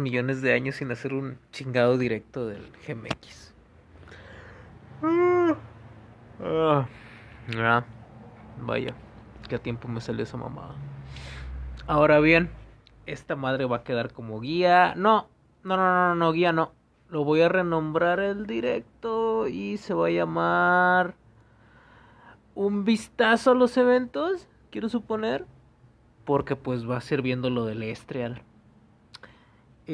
millones de años sin hacer un chingado directo del GMX. Ah, ah. Ah, vaya, qué a tiempo me salió esa mamada. Ahora bien, esta madre va a quedar como guía. No, no, no, no, no, guía no. Lo voy a renombrar el directo y se va a llamar un vistazo a los eventos, quiero suponer, porque pues va a ser viendo lo del Estreal.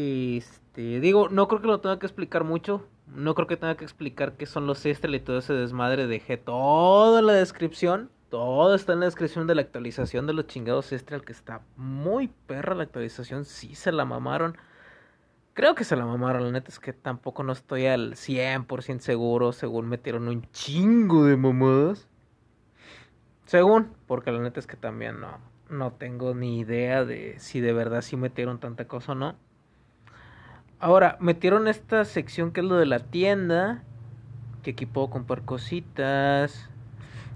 Este, digo, no creo que lo tenga que explicar mucho. No creo que tenga que explicar qué son los Estrel y todo ese desmadre. Dejé toda la descripción. Todo está en la descripción de la actualización de los chingados Estrel, que está muy perra la actualización. Sí se la mamaron. Creo que se la mamaron, la neta es que tampoco no estoy al 100% seguro, según metieron un chingo de mamadas. Según, porque la neta es que también no, no tengo ni idea de si de verdad sí metieron tanta cosa o no. Ahora, metieron esta sección que es lo de la tienda. Que aquí puedo comprar cositas.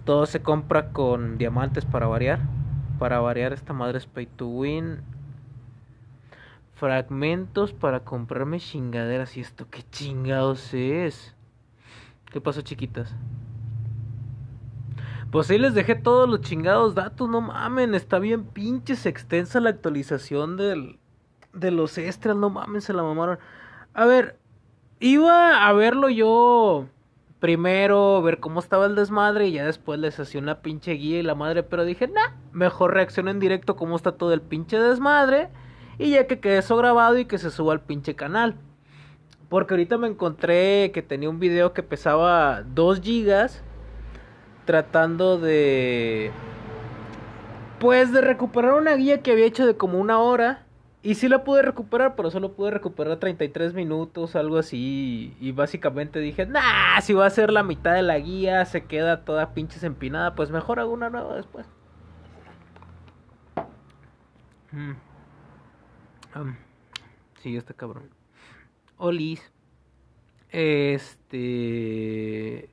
Todo se compra con diamantes para variar. Para variar, esta madre es pay to win. Fragmentos para comprarme chingaderas. ¿Y esto qué chingados es? ¿Qué pasó, chiquitas? Pues ahí les dejé todos los chingados datos, no mamen, está bien pinches extensa la actualización del, de los extras, no mames, se la mamaron. A ver, iba a verlo yo primero, ver cómo estaba el desmadre y ya después les hacía una pinche guía y la madre, pero dije, nah, mejor reacción en directo cómo está todo el pinche desmadre y ya que quede eso grabado y que se suba al pinche canal. Porque ahorita me encontré que tenía un video que pesaba 2 gigas tratando de... Pues de recuperar una guía que había hecho de como una hora y sí la pude recuperar, pero solo pude recuperar 33 minutos, algo así. Y básicamente dije, nah, si va a ser la mitad de la guía, se queda toda pinches empinada, pues mejor hago una nueva después. Mm. Um, sí, está cabrón. Olis. Este.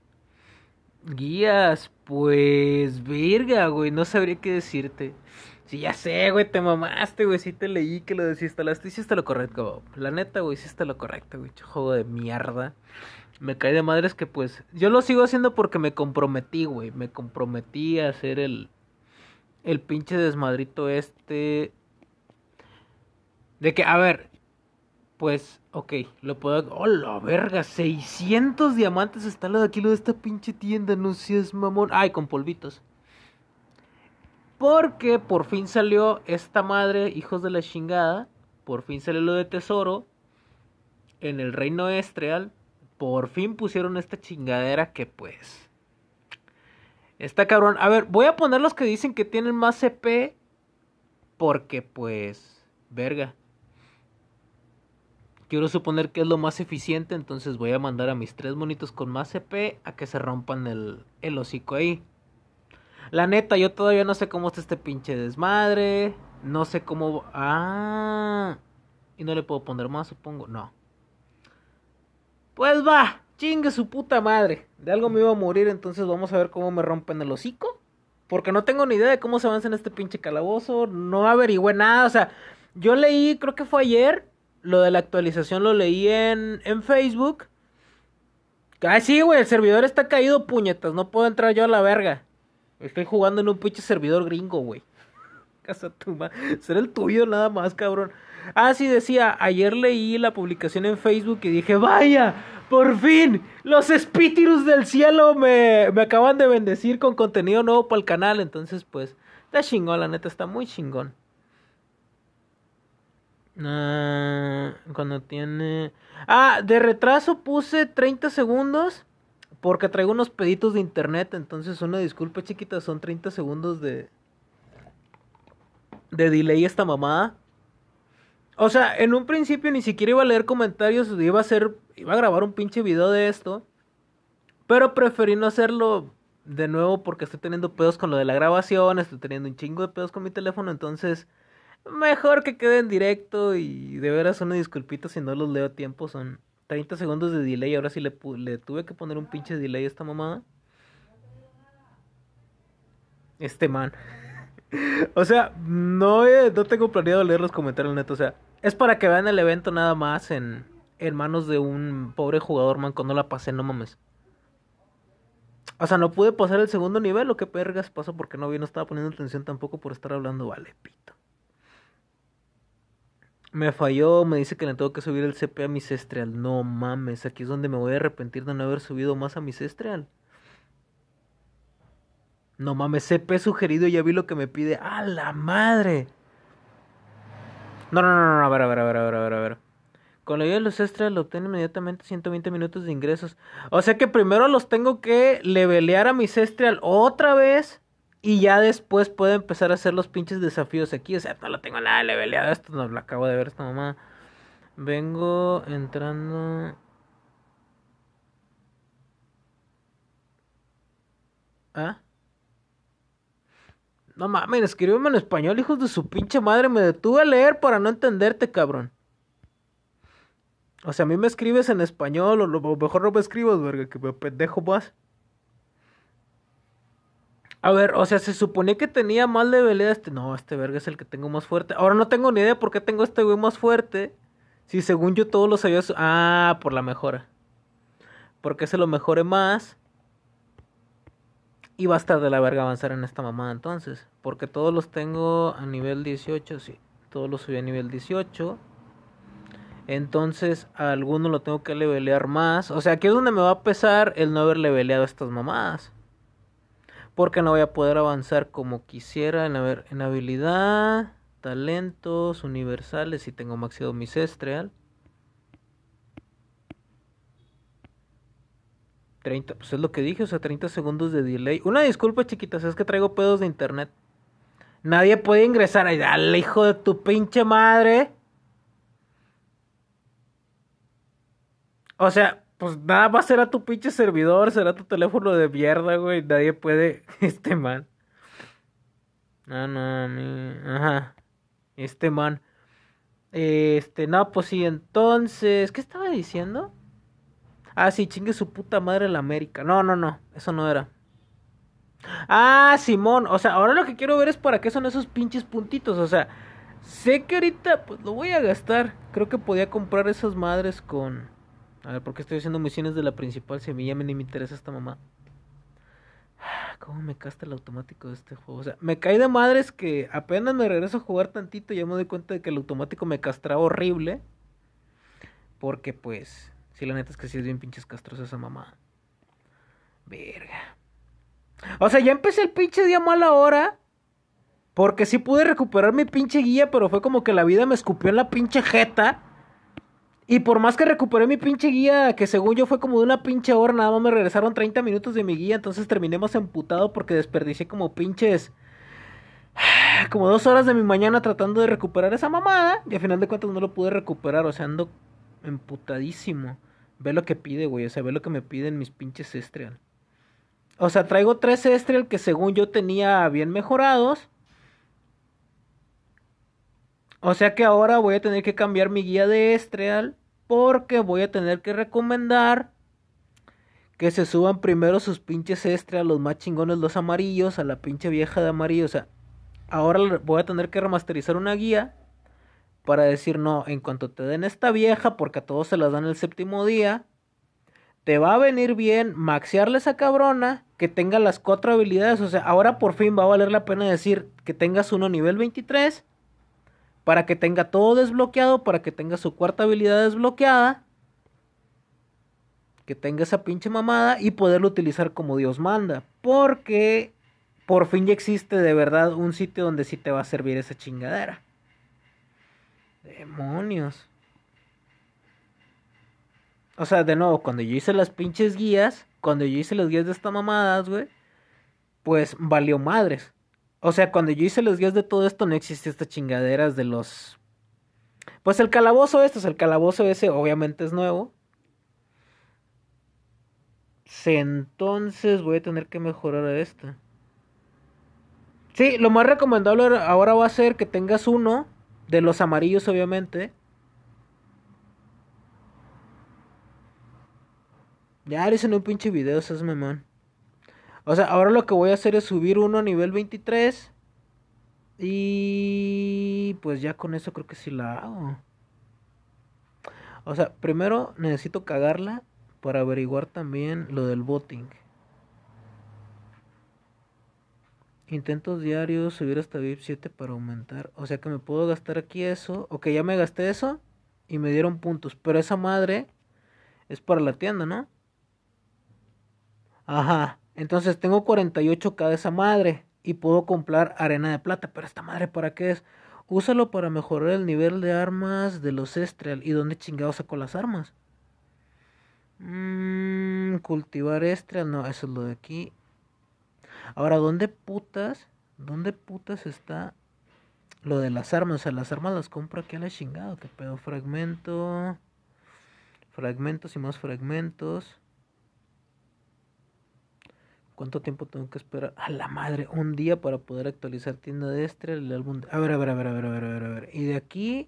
Guías, pues, verga, güey, no sabría qué decirte. Sí, ya sé, güey, te mamaste, güey. Sí te leí que lo desinstalaste. Hiciste lo correcto, La neta, güey, hiciste lo correcto, güey. Juego de mierda. Me cae de madres que, pues, yo lo sigo haciendo porque me comprometí, güey. Me comprometí a hacer el, el pinche desmadrito este. De que, a ver, pues, ok, lo puedo... ¡Hola, oh, verga! 600 diamantes está lo de aquí, lo de esta pinche tienda, no seas mamón. ¡Ay, con polvitos! Porque por fin salió esta madre, hijos de la chingada. Por fin salió lo de tesoro. En el reino estreal. Por fin pusieron esta chingadera que pues. Está cabrón. A ver, voy a poner los que dicen que tienen más CP. E porque pues. Verga. Quiero suponer que es lo más eficiente. Entonces voy a mandar a mis tres monitos con más CP e a que se rompan el, el hocico ahí. La neta, yo todavía no sé cómo está este pinche desmadre. No sé cómo... Ah. Y no le puedo poner más, supongo. No. Pues va. Chingue su puta madre. De algo me iba a morir, entonces vamos a ver cómo me rompen el hocico. Porque no tengo ni idea de cómo se avanza en este pinche calabozo. No averigüé nada. O sea, yo leí, creo que fue ayer. Lo de la actualización lo leí en, en Facebook. Ah, sí, güey, el servidor está caído, puñetas. No puedo entrar yo a la verga. Estoy jugando en un pinche servidor gringo, güey. Casa tumba, Será el tuyo nada más, cabrón. Ah, sí, decía, ayer leí la publicación en Facebook y dije, vaya, por fin, los espíritus del cielo me, acaban de bendecir con contenido nuevo para el canal. Entonces, pues, está chingón, la neta, está muy chingón. Ah, cuando tiene... Ah, de retraso puse 30 segundos porque traigo unos peditos de internet, entonces una disculpa chiquita, son 30 segundos de... De delay esta mamada. O sea, en un principio ni siquiera iba a leer comentarios, iba a hacer, iba a grabar un pinche video de esto. Pero preferí no hacerlo de nuevo porque estoy teniendo pedos con lo de la grabación, estoy teniendo un chingo de pedos con mi teléfono, entonces mejor que quede en directo y de veras una disculpita si no los leo a tiempo, son 30 segundos de delay. Ahora sí le, le tuve que poner un pinche delay a esta mamada. Este man. o sea, no, eh, no tengo planeado leer los comentarios, neto. O sea, es para que vean el evento nada más en, manos de un pobre jugador, man. Cuando la pasé, no mames. O sea, no pude pasar el segundo nivel. Lo que pergas pasó porque no no estaba poniendo atención tampoco por estar hablando. Vale, me falló, me dice que le tengo que subir el CP a mi Sestrial. No mames, aquí es donde me voy a arrepentir de no haber subido más a mi Sestrial. No mames, CP sugerido, ya vi lo que me pide. ¡A la madre! No, no, no, no, a ver, a ver, a ver, a ver, a ver, Con la ayuda de los estrellas obtengo inmediatamente 120 minutos de ingresos. O sea que primero los tengo que levelear a mi Sestrial otra vez y ya después puede empezar a hacer los pinches desafíos aquí. O sea, no lo tengo nada leveleado. Esto no lo acabo de ver esta mamá. Vengo entrando. ¿Ah? No mames, escríbeme en español, hijos de su pinche madre. Me detuve a leer para no entenderte, cabrón. O sea, a mí me escribes en español, o lo mejor no me escribas, verga, que me pendejo más. A ver, o sea, se suponía que tenía más debilidad este. No, este verga es el que tengo más fuerte. Ahora no tengo ni idea por qué tengo este güey más fuerte. Si según yo todos los había. Ah, por la mejora. Porque se lo mejore más. Y va a estar de la verga avanzar en esta mamada entonces. Porque todos los tengo a nivel 18, sí. Todos los subí a nivel 18. Entonces a alguno lo tengo que levelear más. O sea, aquí es donde me va a pesar el no haber leveleado estas mamadas porque no voy a poder avanzar como quisiera en, ver, en habilidad, talentos, universales, si tengo maxeado mi estreal. 30, pues es lo que dije, o sea, 30 segundos de delay. Una disculpa, chiquitas, es que traigo pedos de internet. Nadie puede ingresar ahí. Dale, hijo de tu pinche madre. O sea, pues nada más a tu pinche servidor, será tu teléfono de mierda, güey. Nadie puede, este man. No, no, mi... Ajá. Este man. Este, no, pues sí, entonces, ¿qué estaba diciendo? Ah, sí, chingue su puta madre la América. No, no, no, eso no era. Ah, Simón, o sea, ahora lo que quiero ver es para qué son esos pinches puntitos, o sea, sé que ahorita pues lo voy a gastar. Creo que podía comprar esas madres con a ver, ¿por qué estoy haciendo misiones de la principal si a mí me ni me interesa esta mamá? Ah, ¿Cómo me casta el automático de este juego? O sea, me cae de madres que apenas me regreso a jugar tantito ya me doy cuenta de que el automático me castra horrible. Porque pues, si la neta es que sí es bien pinches castrosa esa mamá. Verga. O sea, ya empecé el pinche día mal hora. Porque sí pude recuperar mi pinche guía, pero fue como que la vida me escupió en la pinche jeta. Y por más que recuperé mi pinche guía, que según yo fue como de una pinche hora, nada más me regresaron 30 minutos de mi guía, entonces terminemos más emputado porque desperdicié como pinches. Como dos horas de mi mañana tratando de recuperar esa mamada. Y al final de cuentas no lo pude recuperar. O sea, ando emputadísimo. Ve lo que pide, güey. O sea, ve lo que me piden mis pinches estreal. O sea, traigo tres estreal que según yo tenía bien mejorados. O sea que ahora voy a tener que cambiar mi guía de Estreal porque voy a tener que recomendar que se suban primero sus pinches extras, los más chingones, los amarillos, a la pinche vieja de amarillo. O sea, ahora voy a tener que remasterizar una guía para decir, no, en cuanto te den esta vieja, porque a todos se las dan el séptimo día, te va a venir bien maxearle esa cabrona que tenga las cuatro habilidades. O sea, ahora por fin va a valer la pena decir que tengas uno nivel 23 para que tenga todo desbloqueado, para que tenga su cuarta habilidad desbloqueada, que tenga esa pinche mamada y poderlo utilizar como Dios manda, porque por fin ya existe de verdad un sitio donde sí te va a servir esa chingadera. Demonios. O sea, de nuevo, cuando yo hice las pinches guías, cuando yo hice las guías de esta mamadas, güey, pues valió madres. O sea, cuando yo hice los guías de todo esto, no existía estas chingaderas de los. Pues el calabozo, esto es el calabozo ese, obviamente es nuevo. entonces voy a tener que mejorar a esto. Sí, lo más recomendable ahora va a ser que tengas uno de los amarillos, obviamente. Ya hice en un pinche video, mi mamón. O sea, ahora lo que voy a hacer es subir uno a nivel 23. Y pues ya con eso creo que sí la hago. O sea, primero necesito cagarla para averiguar también lo del voting. Intentos diarios, subir hasta VIP 7 para aumentar. O sea que me puedo gastar aquí eso. Ok, ya me gasté eso y me dieron puntos. Pero esa madre es para la tienda, ¿no? Ajá. Entonces tengo 48k de esa madre y puedo comprar arena de plata. Pero esta madre, ¿para qué es? Úsalo para mejorar el nivel de armas de los Estreal. ¿Y dónde chingados saco las armas? Mm, cultivar Estreal, no, eso es lo de aquí. Ahora, ¿dónde putas? ¿Dónde putas está lo de las armas? O sea, las armas las compro aquí a la chingada. ¿Qué pedo? Fragmento. Fragmentos y más fragmentos. ¿Cuánto tiempo tengo que esperar? A la madre, un día para poder actualizar tienda de Estrella, el álbum. A ver, a ver, a ver, a ver, a ver, a ver, ver. Y de aquí.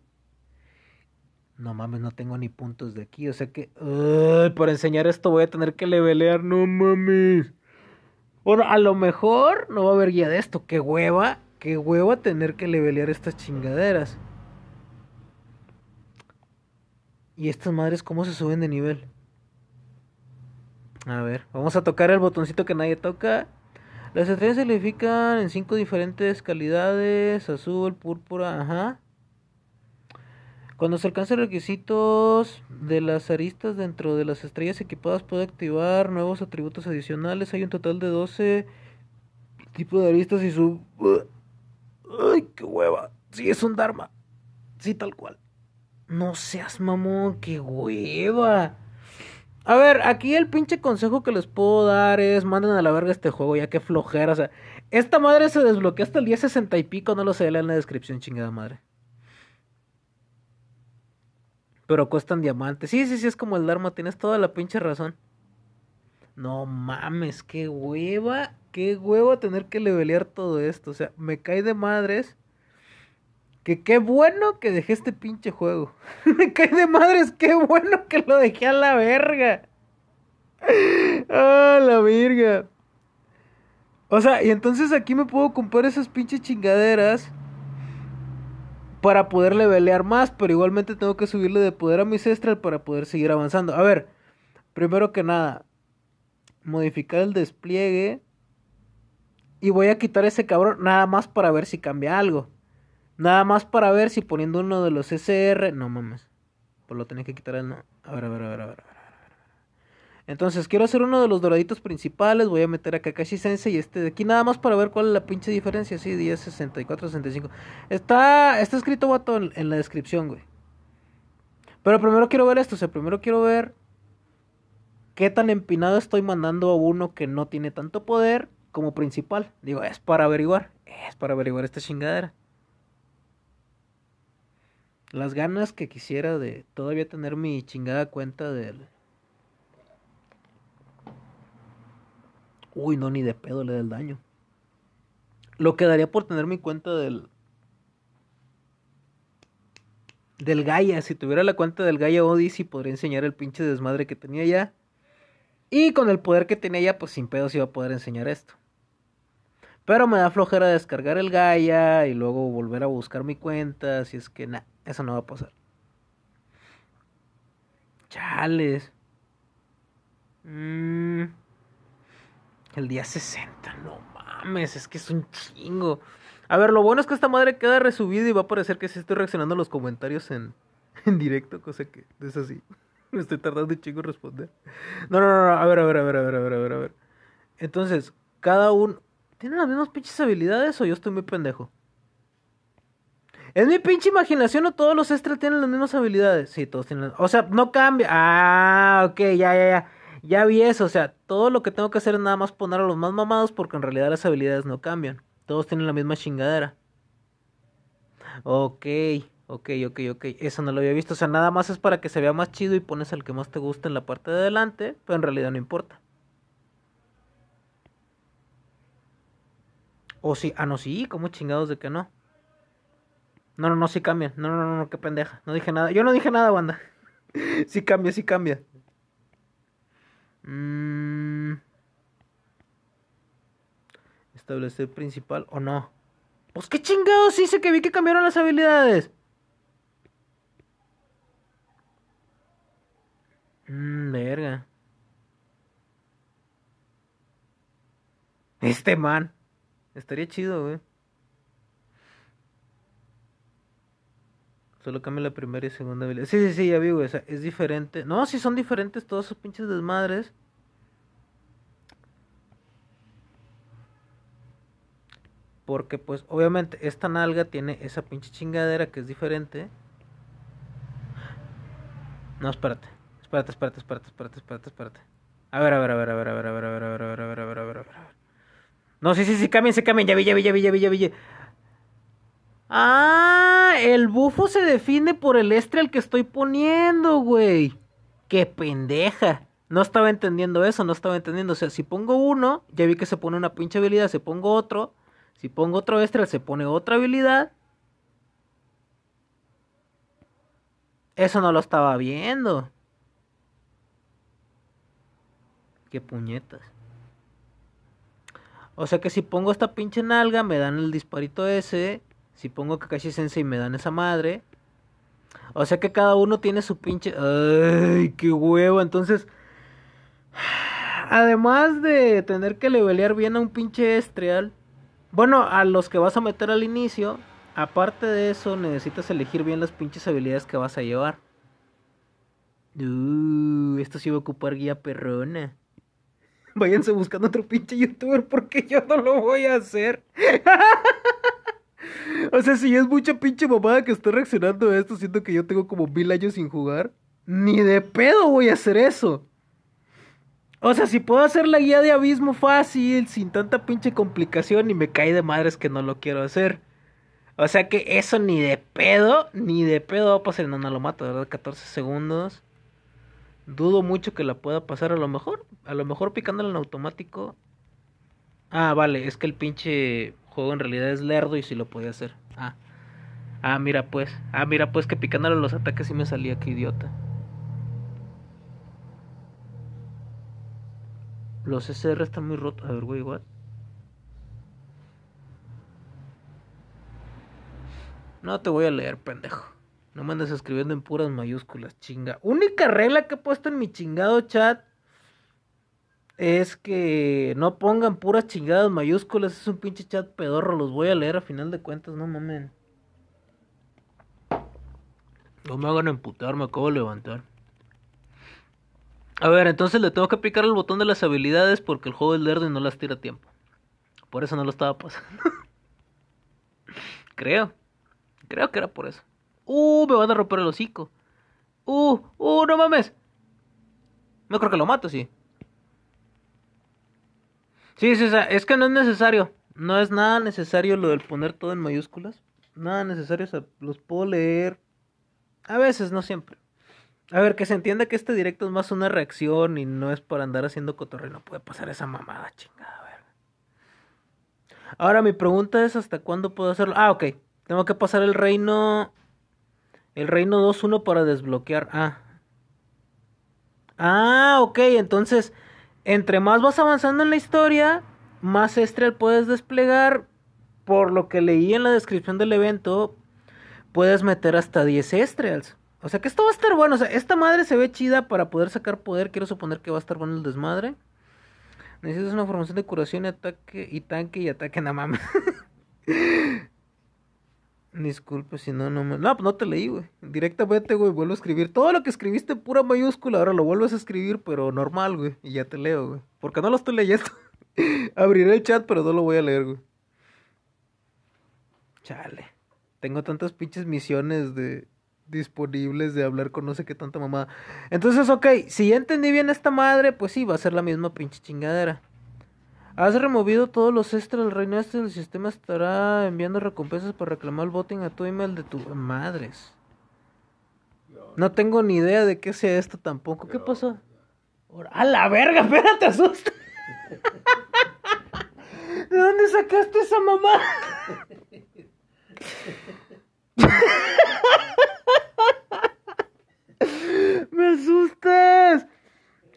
No mames, no tengo ni puntos de aquí. O sea que. Por para enseñar esto voy a tener que levelear. No mames. Bueno, a lo mejor no va a haber guía de esto. Qué hueva. Qué hueva tener que levelear estas chingaderas. Y estas madres, ¿cómo se suben de nivel? A ver, vamos a tocar el botoncito que nadie toca. Las estrellas se edifican en cinco diferentes calidades: azul, púrpura, ajá. Cuando se alcancen requisitos de las aristas dentro de las estrellas equipadas, puede activar nuevos atributos adicionales. Hay un total de 12 tipos de aristas y su. ¡Ay, qué hueva! Sí, es un Dharma. Sí, tal cual. No seas mamón, qué hueva. A ver, aquí el pinche consejo que les puedo dar es manden a la verga este juego, ya que flojera. O sea, esta madre se desbloquea hasta el día sesenta y pico, no lo sé, en la descripción, chingada madre. Pero cuestan diamantes. Sí, sí, sí, es como el Dharma, tienes toda la pinche razón. No mames, qué hueva, qué hueva tener que levelear todo esto. O sea, me cae de madres que qué bueno que dejé este pinche juego. que de madres, qué bueno que lo dejé a la verga. ah, la verga. O sea, y entonces aquí me puedo comprar esas pinches chingaderas para poderle levelear más, pero igualmente tengo que subirle de poder a mis Cestral para poder seguir avanzando. A ver, primero que nada, modificar el despliegue y voy a quitar ese cabrón nada más para ver si cambia algo. Nada más para ver si poniendo uno de los SR. No mames. Pues lo tenía que quitar el no. A ver, a ver, a ver, a ver. Entonces quiero hacer uno de los doraditos principales. Voy a meter a Kakashi Sensei y este de aquí nada más para ver cuál es la pinche diferencia. Sí, 10, 64, 65. Está, está escrito, guato, en, en la descripción, güey. Pero primero quiero ver esto. O sea, primero quiero ver qué tan empinado estoy mandando a uno que no tiene tanto poder como principal. Digo, es para averiguar. Es para averiguar esta chingadera las ganas que quisiera de todavía tener mi chingada cuenta del... Uy, no, ni de pedo le da el daño. Lo que daría por tener mi cuenta del... Del Gaia, si tuviera la cuenta del Gaia Odyssey podría enseñar el pinche desmadre que tenía ya. Y con el poder que tenía ya, pues sin pedos iba a poder enseñar esto. Pero me da flojera descargar el Gaia y luego volver a buscar mi cuenta. Si es que nada, eso no va a pasar. Chales. Mm. El día 60, no mames, es que es un chingo. A ver, lo bueno es que esta madre queda resubida y va a parecer que sí estoy reaccionando a los comentarios en, en directo, cosa que es así. Me estoy tardando un chingo en responder. No, no, no, no, a ver, a ver, a ver, a ver, a ver, a ver. Entonces, cada uno ¿Tienen las mismas pinches habilidades o yo estoy muy pendejo? En mi pinche imaginación o todos los extras tienen las mismas habilidades. Sí, todos tienen las... O sea, no cambia. Ah, ok, ya, ya, ya. Ya vi eso. O sea, todo lo que tengo que hacer es nada más poner a los más mamados porque en realidad las habilidades no cambian. Todos tienen la misma chingadera. Ok, ok, ok, ok. Eso no lo había visto. O sea, nada más es para que se vea más chido y pones al que más te guste en la parte de adelante. Pero en realidad no importa. O sí, ah, no, sí, como chingados de que no. No, no, no, sí cambia. No, no, no, no, qué pendeja. No dije nada. Yo no dije nada, banda. sí cambia, sí cambia. Mmm. Establecer principal o no. Pues qué chingados hice que vi que cambiaron las habilidades. Mmm, verga. Este man. Estaría chido, güey. Solo cambia la primera y segunda habilidad. Sí, sí, sí, ya vi, güey. O sea, es diferente. No, sí son diferentes todos esos pinches desmadres. Porque, pues, obviamente, esta nalga tiene esa pinche chingadera que es diferente. No, espérate. Espérate, espérate, espérate, espérate, espérate, espérate. A ver, a ver, a ver, a ver, a ver, a ver, a ver, a ver, a ver, a ver, a ver, a ver. No, sí, sí, sí, cambien, se cambien. Ya vi, ya vi, ya vi, ya vi, ya Ah, el bufo se define por el estrel que estoy poniendo, güey. Qué pendeja. No estaba entendiendo eso, no estaba entendiendo. O sea, si pongo uno, ya vi que se pone una pinche habilidad, se pongo otro. Si pongo otro estrel se pone otra habilidad. Eso no lo estaba viendo. Qué puñetas. O sea que si pongo esta pinche nalga, me dan el disparito ese. Si pongo Kakashi Sensei, me dan esa madre. O sea que cada uno tiene su pinche. ¡Ay, qué huevo! Entonces. Además de tener que levelear bien a un pinche estrial. Bueno, a los que vas a meter al inicio. Aparte de eso, necesitas elegir bien las pinches habilidades que vas a llevar. Uh, esto sí va a ocupar guía perrona. váyanse buscando otro pinche youtuber porque yo no lo voy a hacer. o sea, si es mucha pinche mamada que estoy reaccionando a esto, siento que yo tengo como mil años sin jugar, ni de pedo voy a hacer eso. O sea, si puedo hacer la guía de abismo fácil, sin tanta pinche complicación, y me cae de madres que no lo quiero hacer. O sea que eso ni de pedo, ni de pedo va a No, no lo mato, ¿verdad? 14 segundos. Dudo mucho que la pueda pasar. A lo mejor, a lo mejor picándola en automático. Ah, vale, es que el pinche juego en realidad es lerdo y si lo podía hacer. Ah. Ah, mira pues. Ah, mira pues que picándole los ataques sí me salía, que idiota. Los SR están muy rotos. A ver, güey, what? No te voy a leer, pendejo. No me andes escribiendo en puras mayúsculas, chinga. Única regla que he puesto en mi chingado chat es que no pongan puras chingadas mayúsculas. Es un pinche chat pedorro, los voy a leer a final de cuentas, no mamen. No me hagan emputar, me acabo de levantar. A ver, entonces le tengo que picar el botón de las habilidades porque el juego es lerdo y no las tira a tiempo. Por eso no lo estaba pasando. creo. Creo que era por eso. Uh, me van a romper el hocico. Uh, uh, no mames. No creo que lo mato, sí. Sí, sí, es que no es necesario. No es nada necesario lo del poner todo en mayúsculas. Nada necesario, o sea, los puedo leer. A veces, no siempre. A ver, que se entienda que este directo es más una reacción y no es para andar haciendo cotorreo. No puede pasar esa mamada, chingada, Ahora mi pregunta es hasta cuándo puedo hacerlo. Ah, ok. Tengo que pasar el reino el reino 2-1 para desbloquear. Ah. Ah, ok. Entonces, entre más vas avanzando en la historia, más Estrel puedes desplegar. Por lo que leí en la descripción del evento, puedes meter hasta 10 Estrels. O sea que esto va a estar bueno. O sea, esta madre se ve chida para poder sacar poder. Quiero suponer que va a estar bueno el desmadre. Necesitas una formación de curación y ataque y tanque y ataque, nada mames. Disculpe si no, no me... No, pues no te leí, güey. Directamente, güey, vuelvo a escribir. Todo lo que escribiste pura mayúscula, ahora lo vuelves a escribir, pero normal, güey. Y ya te leo, güey. Porque no lo estoy leyendo. Abriré el chat, pero no lo voy a leer, güey. Chale. Tengo tantas pinches misiones de disponibles de hablar con no sé qué tanta mamada. Entonces, ok, si ya entendí bien esta madre, pues sí, va a ser la misma pinche chingadera. Has removido todos los extras del reino este. El sistema estará enviando recompensas para reclamar el voting a tu email de tu madres. No tengo ni idea de qué sea esto tampoco. ¿Qué pasó? A la verga, te asusta. ¿De dónde sacaste esa mamá? ¡Me asustas!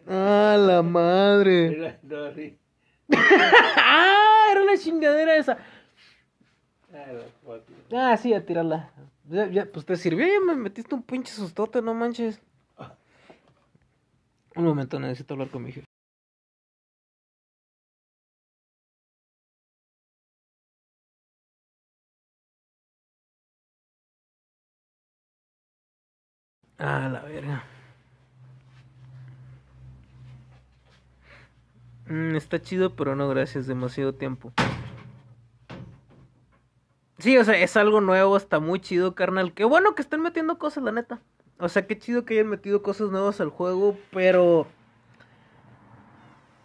¡A la madre! ah, era la chingadera esa. Ah, sí, a tirarla. Ya, pues te sirvió, me metiste un pinche sustote, no manches. Ah. Un momento, necesito hablar con mi hijo. Ah, la verga. Mm, está chido, pero no, gracias, demasiado tiempo. Sí, o sea, es algo nuevo, está muy chido, carnal. Qué bueno que estén metiendo cosas, la neta. O sea, qué chido que hayan metido cosas nuevas al juego, pero...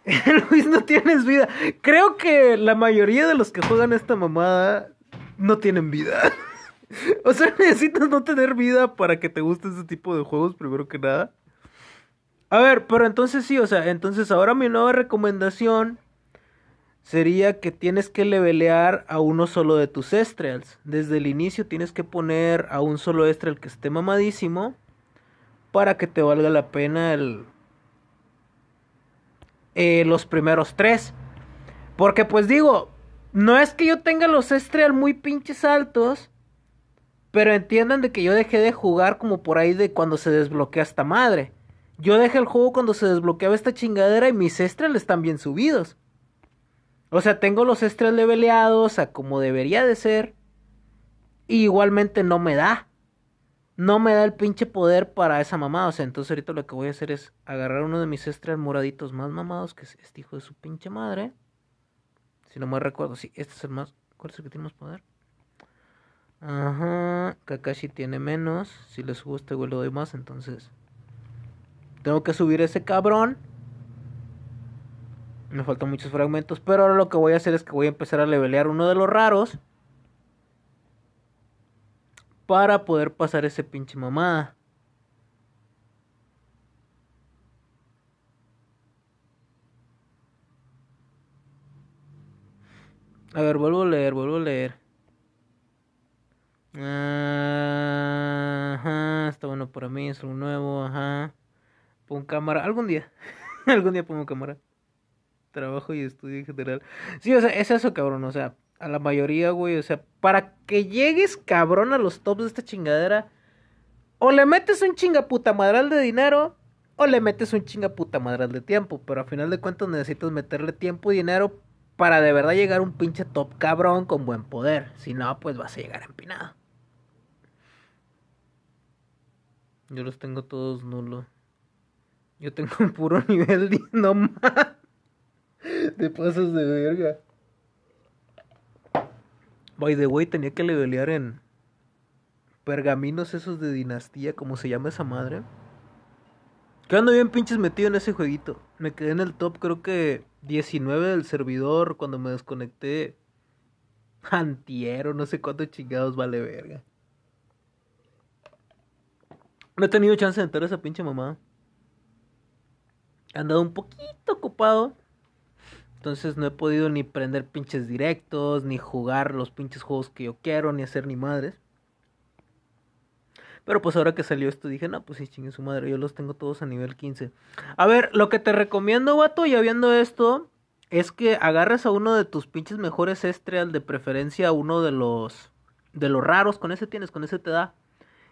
Luis, no tienes vida. Creo que la mayoría de los que juegan esta mamada no tienen vida. o sea, necesitas no tener vida para que te guste este tipo de juegos, primero que nada. A ver, pero entonces sí, o sea, entonces ahora mi nueva recomendación sería que tienes que levelear a uno solo de tus estrellas. Desde el inicio tienes que poner a un solo Estrel que esté mamadísimo para que te valga la pena el, eh, los primeros tres. Porque pues digo, no es que yo tenga los estrellas muy pinches altos, pero entiendan de que yo dejé de jugar como por ahí de cuando se desbloquea esta madre. Yo dejé el juego cuando se desbloqueaba esta chingadera y mis estrels están bien subidos. O sea, tengo los extras leveleados a como debería de ser. Y igualmente no me da. No me da el pinche poder para esa mamada. O sea, entonces ahorita lo que voy a hacer es agarrar uno de mis extras moraditos más mamados, que es este hijo de su pinche madre. Si no me recuerdo, sí, este es el más. ¿Cuál es el que tiene más poder? Ajá, Kakashi tiene menos. Si les gusta, este lo doy más. Entonces, tengo que subir ese cabrón. Me faltan muchos fragmentos. Pero ahora lo que voy a hacer es que voy a empezar a levelear uno de los raros. Para poder pasar ese pinche mamada. A ver, vuelvo a leer, vuelvo a leer. Ajá, está bueno para mí, es un nuevo, ajá. Pon cámara. Algún día. Algún día pongo cámara. Trabajo y estudio en general. Sí, o sea, es eso, cabrón. O sea, a la mayoría, güey. O sea, para que llegues, cabrón, a los tops de esta chingadera. O le metes un chingaputa madral de dinero. O le metes un chingaputa madral de tiempo. Pero al final de cuentas necesitas meterle tiempo y dinero para de verdad llegar a un pinche top cabrón con buen poder. Si no, pues vas a llegar empinado. Yo los tengo todos nulo yo tengo un puro nivel 10, no más. De de verga. By the way, tenía que levelear en pergaminos esos de dinastía, como se llama esa madre. Que ando bien pinches metido en ese jueguito. Me quedé en el top, creo que 19 del servidor cuando me desconecté. Antiero, no sé cuántos chingados vale verga. No he tenido chance de entrar a esa pinche mamá andado un poquito ocupado. Entonces no he podido ni prender pinches directos, ni jugar los pinches juegos que yo quiero, ni hacer ni madres. Pero pues ahora que salió esto dije, no, pues sí, chingue su madre, yo los tengo todos a nivel 15. A ver, lo que te recomiendo, vato, ya viendo esto, es que agarres a uno de tus pinches mejores estreal, de preferencia a uno de los de los raros, con ese tienes, con ese te da.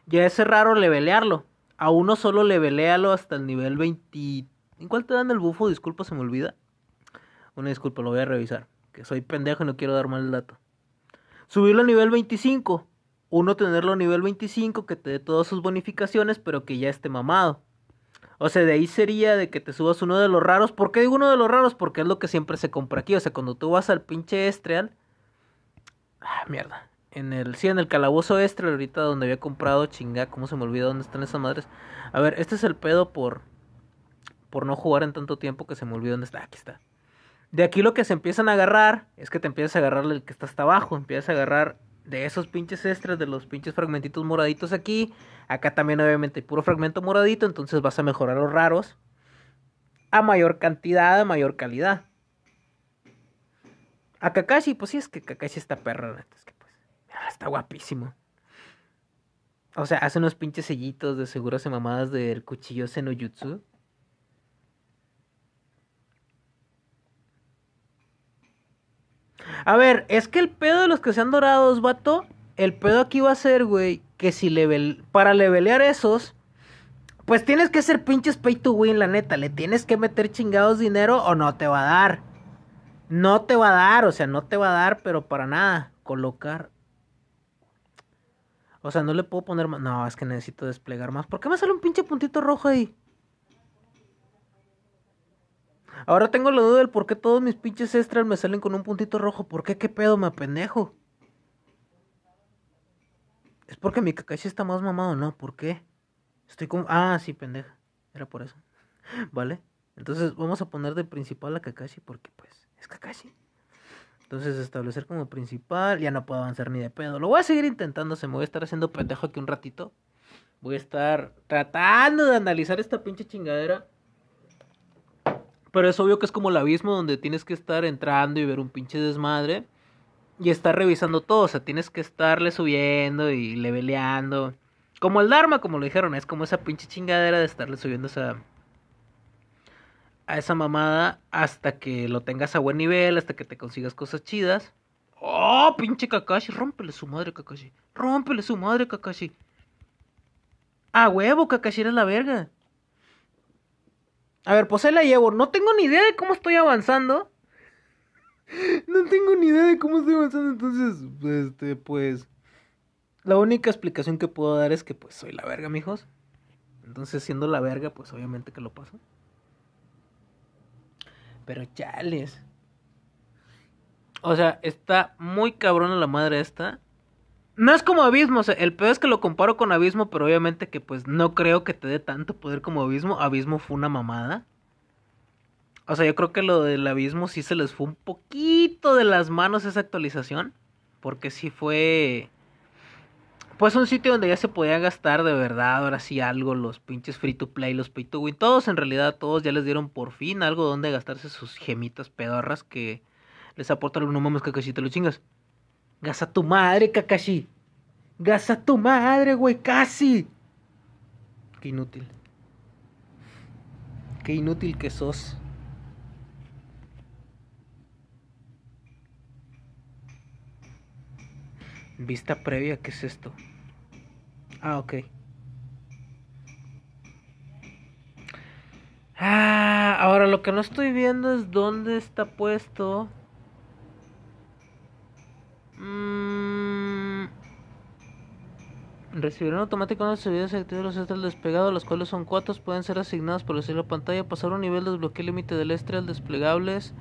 Y a ese raro levelearlo. A uno solo levelealo hasta el nivel 23 ¿En cuál te dan el bufo? Disculpa, se me olvida. Una disculpa, lo voy a revisar. Que soy pendejo y no quiero dar mal dato. Subirlo a nivel 25. Uno tenerlo a nivel 25 que te dé todas sus bonificaciones, pero que ya esté mamado. O sea, de ahí sería de que te subas uno de los raros. ¿Por qué digo uno de los raros? Porque es lo que siempre se compra aquí. O sea, cuando tú vas al pinche Estreal. Ah, mierda. En el, sí, en el calabozo Estreal, ahorita donde había comprado, chinga, ¿cómo se me olvida dónde están esas madres? A ver, este es el pedo por por no jugar en tanto tiempo que se me olvidó dónde está. Aquí está. De aquí lo que se empiezan a agarrar es que te empiezas a agarrar el que está hasta abajo, empiezas a agarrar de esos pinches extras, de los pinches fragmentitos moraditos aquí. Acá también obviamente hay puro fragmento moradito, entonces vas a mejorar los raros a mayor cantidad, a mayor calidad. A Kakashi, pues sí, es que Kakashi está perra. Pues, ah, está guapísimo. O sea, hace unos pinches sellitos de seguros y mamadas del cuchillo Senojutsu. A ver, es que el pedo de los que sean dorados, vato, el pedo aquí va a ser, güey, que si level, para levelear esos, pues tienes que hacer pinches pay to win, la neta. Le tienes que meter chingados dinero o no te va a dar. No te va a dar, o sea, no te va a dar, pero para nada. Colocar. O sea, no le puedo poner más. No, es que necesito desplegar más. ¿Por qué me sale un pinche puntito rojo ahí? Ahora tengo la duda del por qué todos mis pinches extras me salen con un puntito rojo. ¿Por qué? ¿Qué pedo? Me pendejo. Es porque mi Kakashi está más mamado, ¿no? ¿Por qué? Estoy con Ah, sí, pendeja. Era por eso. ¿Vale? Entonces vamos a poner de principal a Kakashi porque pues es Kakashi. Entonces establecer como principal. Ya no puedo avanzar ni de pedo. Lo voy a seguir intentando. Se me voy a estar haciendo pendejo aquí un ratito. Voy a estar tratando de analizar esta pinche chingadera pero es obvio que es como el abismo donde tienes que estar entrando y ver un pinche desmadre. Y estar revisando todo. O sea, tienes que estarle subiendo y leveleando. Como el Dharma, como lo dijeron. Es como esa pinche chingadera de estarle subiendo a esa mamada hasta que lo tengas a buen nivel, hasta que te consigas cosas chidas. ¡Oh, pinche Kakashi! Rómpele su madre, Kakashi. Rómpele su madre, Kakashi. A huevo, Kakashi eres la verga. A ver, pues ahí la llevo. No tengo ni idea de cómo estoy avanzando. No tengo ni idea de cómo estoy avanzando. Entonces, este, pues. La única explicación que puedo dar es que pues soy la verga, mijos. Entonces, siendo la verga, pues obviamente que lo paso. Pero chales. O sea, está muy cabrona la madre esta. No es como Abismo, o sea, el peor es que lo comparo con Abismo, pero obviamente que pues no creo que te dé tanto poder como Abismo. Abismo fue una mamada. O sea, yo creo que lo del Abismo sí se les fue un poquito de las manos esa actualización, porque sí fue pues un sitio donde ya se podía gastar de verdad, ahora sí algo, los pinches free to play, los pay to win, todos en realidad, todos ya les dieron por fin algo donde gastarse sus gemitas pedorras que les aporta alguno más que casi te lo chingas. Gasa tu madre, Kakashi. Gasa tu madre, güey, casi. Qué inútil. Qué inútil que sos. Vista previa, ¿qué es esto? Ah, ok. Ah, ahora lo que no estoy viendo es dónde está puesto Mm. Recibirán automáticamente las activos de los desplegados, los cuales son cuatros pueden ser asignados por decir la pantalla. Pasar un nivel de desbloqueo límite del Estreal desplegables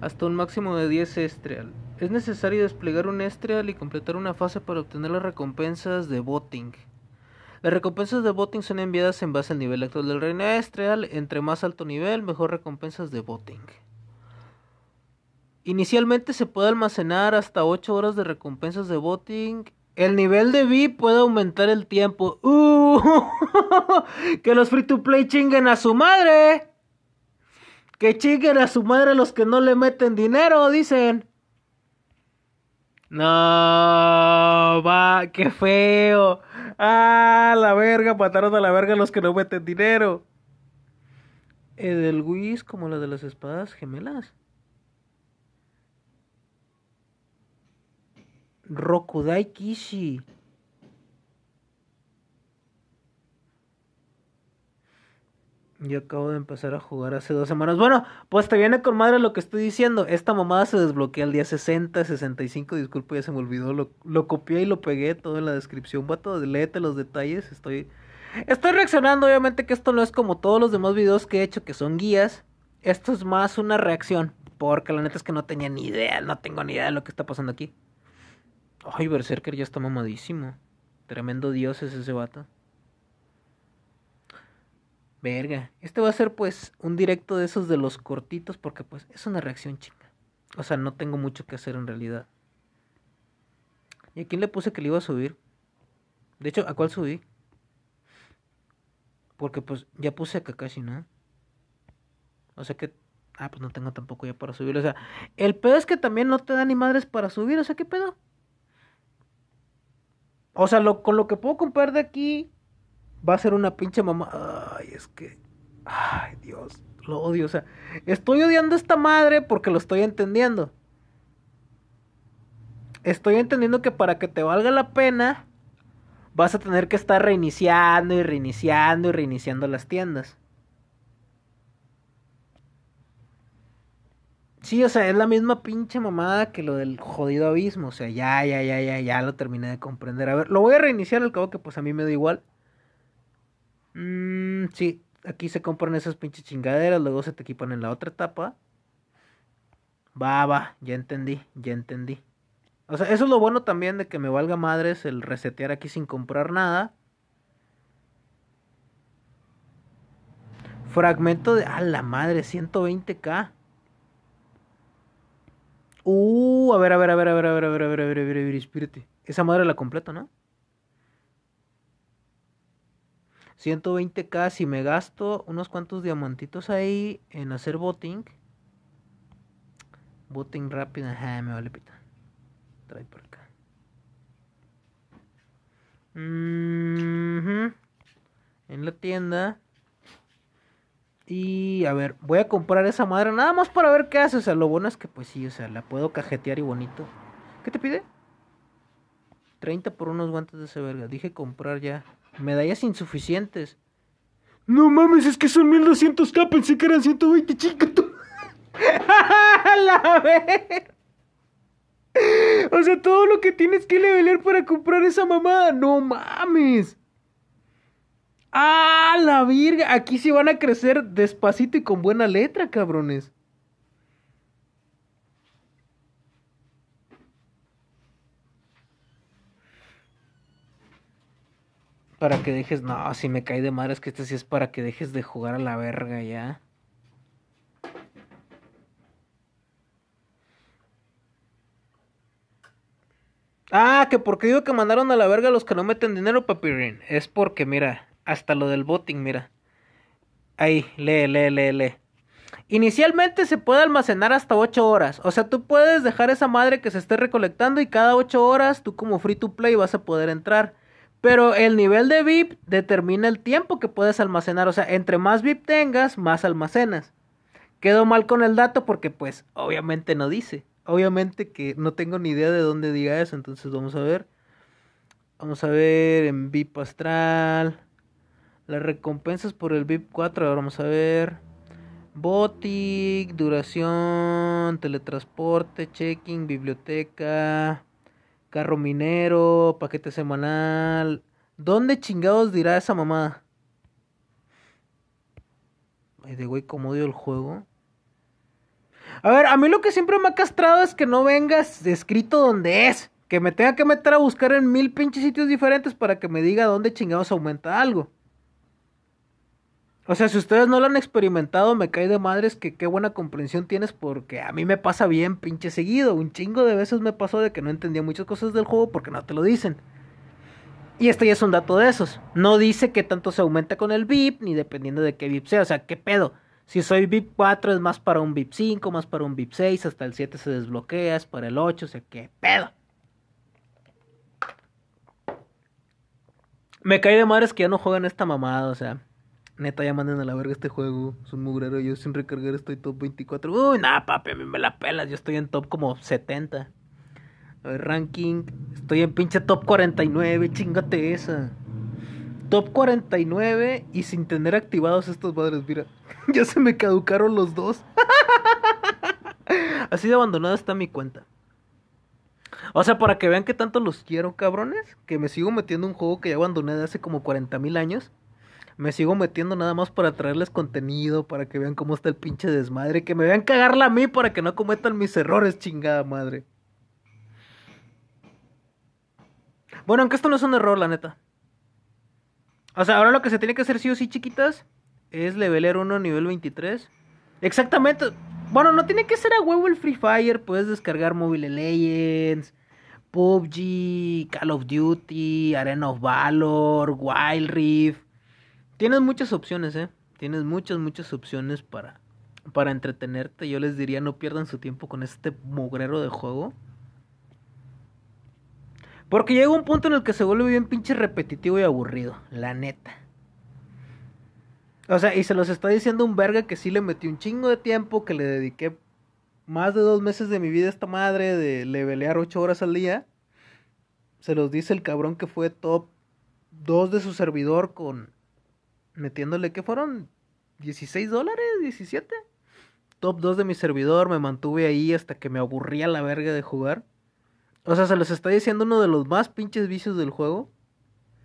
hasta un máximo de 10 Estreal. Es necesario desplegar un Estreal y completar una fase para obtener las recompensas de voting. Las recompensas de voting son enviadas en base al nivel actual del reino Estreal. Entre más alto nivel, mejor recompensas de voting. Inicialmente se puede almacenar hasta 8 horas de recompensas de voting. El nivel de VIP puede aumentar el tiempo. ¡Uh! que los free to play chinguen a su madre. Que chinguen a su madre los que no le meten dinero, dicen. No, va, qué feo. Ah, la verga, pataron a la verga los que no meten dinero. Edelweiss eh, como la de las espadas gemelas. Rokudai Kishi. Yo acabo de empezar a jugar hace dos semanas. Bueno, pues te viene con madre lo que estoy diciendo. Esta mamada se desbloquea el día 60, 65. Disculpa, ya se me olvidó. Lo, lo copié y lo pegué todo en la descripción. Vato, léete los detalles. Estoy, estoy reaccionando. Obviamente que esto no es como todos los demás videos que he hecho, que son guías. Esto es más una reacción. Porque la neta es que no tenía ni idea. No tengo ni idea de lo que está pasando aquí. Ay, Berserker ya está mamadísimo. Tremendo dios es ese vato. Verga. Este va a ser pues un directo de esos de los cortitos porque pues es una reacción chinga. O sea, no tengo mucho que hacer en realidad. ¿Y a quién le puse que le iba a subir? De hecho, ¿a cuál subí? Porque pues ya puse a casi ¿no? O sea que... Ah, pues no tengo tampoco ya para subir. O sea, el pedo es que también no te da ni madres para subir. O sea, ¿qué pedo? O sea, con lo que puedo comprar de aquí va a ser una pinche mamá. Ay, es que. Ay, Dios, lo odio. O sea, estoy odiando esta madre porque lo estoy entendiendo. Estoy entendiendo que para que te valga la pena, vas a tener que estar reiniciando y reiniciando y reiniciando las tiendas. Sí, o sea, es la misma pinche mamada que lo del jodido abismo. O sea, ya, ya, ya, ya, ya lo terminé de comprender. A ver, lo voy a reiniciar al cabo que pues a mí me da igual. Mm, sí, aquí se compran esas pinches chingaderas, luego se te equipan en la otra etapa. Va, va, ya entendí, ya entendí. O sea, eso es lo bueno también de que me valga madres el resetear aquí sin comprar nada. Fragmento de... ¡A la madre! 120k. Uh, a ver, a ver, a ver, a ver, a ver, a ver, a ver, a ver, a ver, a ver, espérate. Esa madre la completo, ¿no? 120k si me gasto unos cuantos diamantitos ahí en hacer voting. Voting rápido, ajá, me vale pita. Trae por acá. En la tienda. Y a ver, voy a comprar esa madre nada más para ver qué hace. O sea, lo bueno es que pues sí, o sea, la puedo cajetear y bonito. ¿Qué te pide? 30 por unos guantes de ese verga. Dije comprar ya. Medallas insuficientes. No mames, es que son 1200k, pensé que eran 120, chica. la ver. O sea, todo lo que tienes que levelar para comprar esa mamada. No mames. ¡Ah, la virga! Aquí sí van a crecer despacito y con buena letra, cabrones. Para que dejes... No, si me cae de madre es que este sí es para que dejes de jugar a la verga ya. Ah, que porque digo que mandaron a la verga los que no meten dinero, papirín! Es porque, mira, hasta lo del voting mira. Ahí, lee, lee, lee, lee. Inicialmente se puede almacenar hasta 8 horas. O sea, tú puedes dejar esa madre que se esté recolectando y cada 8 horas tú como free to play vas a poder entrar. Pero el nivel de VIP determina el tiempo que puedes almacenar. O sea, entre más VIP tengas, más almacenas. Quedo mal con el dato porque pues obviamente no dice. Obviamente que no tengo ni idea de dónde diga eso. Entonces vamos a ver. Vamos a ver en VIP astral. Las recompensas por el VIP 4, ahora vamos a ver. Botic, duración, teletransporte, checking, biblioteca, carro minero, paquete semanal. ¿Dónde chingados dirá esa mamá? Ay, de güey, cómo dio el juego. A ver, a mí lo que siempre me ha castrado es que no vengas descrito donde es. Que me tenga que meter a buscar en mil pinches sitios diferentes para que me diga dónde chingados aumenta algo. O sea, si ustedes no lo han experimentado, me cae de madres que qué buena comprensión tienes porque a mí me pasa bien pinche seguido. Un chingo de veces me pasó de que no entendía muchas cosas del juego porque no te lo dicen. Y este ya es un dato de esos. No dice que tanto se aumenta con el VIP ni dependiendo de qué VIP sea. O sea, qué pedo. Si soy VIP 4 es más para un VIP 5, más para un VIP 6, hasta el 7 se desbloquea, es para el 8, o sea, qué pedo. Me cae de madres que ya no juegan esta mamada, o sea. Neta, ya manden a la verga este juego. Es un mugrero. Yo sin recargar estoy top 24. Uy, nada, papi, a mí me la pelas. Yo estoy en top como 70. ranking. Estoy en pinche top 49. Chingate esa. Top 49 y sin tener activados estos padres. Mira, ya se me caducaron los dos. Así de abandonada está mi cuenta. O sea, para que vean que tanto los quiero, cabrones. Que me sigo metiendo un juego que ya abandoné de hace como 40 mil años me sigo metiendo nada más para traerles contenido, para que vean cómo está el pinche desmadre, que me vean cagarla a mí para que no cometan mis errores, chingada madre. Bueno, aunque esto no es un error, la neta. O sea, ahora lo que se tiene que hacer sí o sí, chiquitas, es leveler 1 nivel 23. Exactamente. Bueno, no tiene que ser a huevo el Free Fire, puedes descargar Mobile Legends. PUBG, Call of Duty, Arena of Valor, Wild Rift, Tienes muchas opciones, ¿eh? Tienes muchas, muchas opciones para, para entretenerte. Yo les diría, no pierdan su tiempo con este mugrero de juego. Porque llega un punto en el que se vuelve bien pinche repetitivo y aburrido, la neta. O sea, y se los está diciendo un verga que sí le metí un chingo de tiempo, que le dediqué más de dos meses de mi vida a esta madre, de levelear ocho horas al día. Se los dice el cabrón que fue top dos de su servidor con metiéndole, que fueron? ¿16 dólares? ¿17? Top 2 de mi servidor, me mantuve ahí hasta que me aburría la verga de jugar. O sea, se los está diciendo uno de los más pinches vicios del juego.